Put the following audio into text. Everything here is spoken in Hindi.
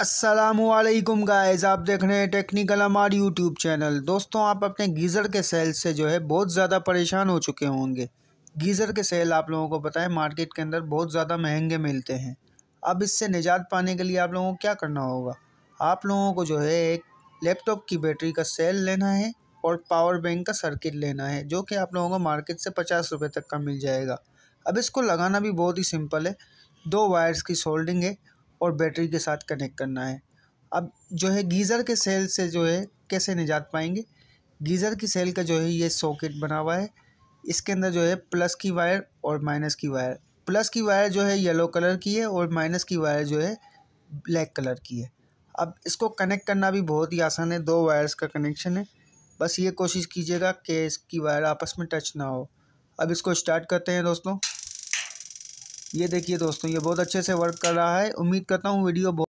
असलकुम गायज़ आप देख रहे हैं टेक्निकल अमार यूट्यूब चैनल दोस्तों आप अपने गीज़र के सेल से जो है बहुत ज़्यादा परेशान हो चुके होंगे गीज़र के सेल आप लोगों को पता है मार्केट के अंदर बहुत ज़्यादा महंगे मिलते हैं अब इससे निजात पाने के लिए आप लोगों को क्या करना होगा आप लोगों को जो है एक लैपटॉप की बैटरी का सेल लेना है और पावर बैंक का सर्किट लेना है जो कि आप लोगों को मार्केट से पचास रुपये तक का मिल जाएगा अब इसको लगाना भी बहुत ही सिंपल है दो वायर्स की सोल्डिंग है और बैटरी के साथ कनेक्ट करना है अब जो है गीज़र के सेल से जो है कैसे निजात पाएंगे गीज़र की सेल का जो है ये सॉकेट बना हुआ है इसके अंदर जो है प्लस की वायर और माइनस की वायर प्लस की वायर जो है येलो कलर की है और माइनस की वायर जो है ब्लैक कलर की है अब इसको कनेक्ट करना भी बहुत ही आसान है दो वायर्स का कनेक्शन है बस ये कोशिश कीजिएगा कि इसकी वायर आपस में टच ना हो अब इसको स्टार्ट करते हैं दोस्तों ये देखिए दोस्तों ये बहुत अच्छे से वर्क कर रहा है उम्मीद करता हूँ वीडियो बहुत